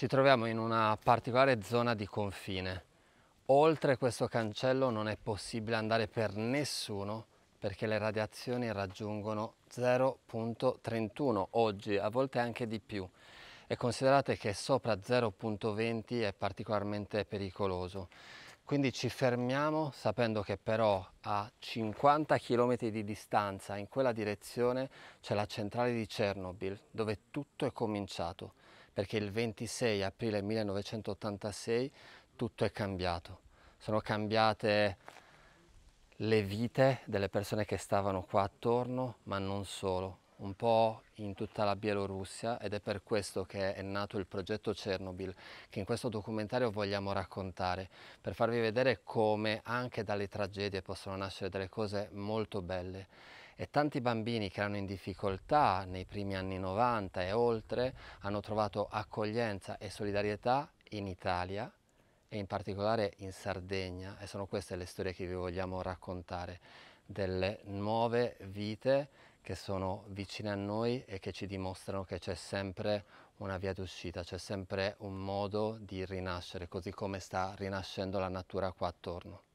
Ci troviamo in una particolare zona di confine. Oltre questo cancello non è possibile andare per nessuno perché le radiazioni raggiungono 0.31 oggi, a volte anche di più. E considerate che sopra 0.20 è particolarmente pericoloso. Quindi ci fermiamo sapendo che però a 50 km di distanza in quella direzione c'è la centrale di Chernobyl dove tutto è cominciato perché il 26 aprile 1986 tutto è cambiato. Sono cambiate le vite delle persone che stavano qua attorno, ma non solo, un po' in tutta la Bielorussia ed è per questo che è nato il progetto Chernobyl che in questo documentario vogliamo raccontare per farvi vedere come anche dalle tragedie possono nascere delle cose molto belle e tanti bambini che erano in difficoltà nei primi anni 90 e oltre hanno trovato accoglienza e solidarietà in Italia e in particolare in Sardegna e sono queste le storie che vi vogliamo raccontare delle nuove vite che sono vicine a noi e che ci dimostrano che c'è sempre una via d'uscita, c'è sempre un modo di rinascere, così come sta rinascendo la natura qua attorno.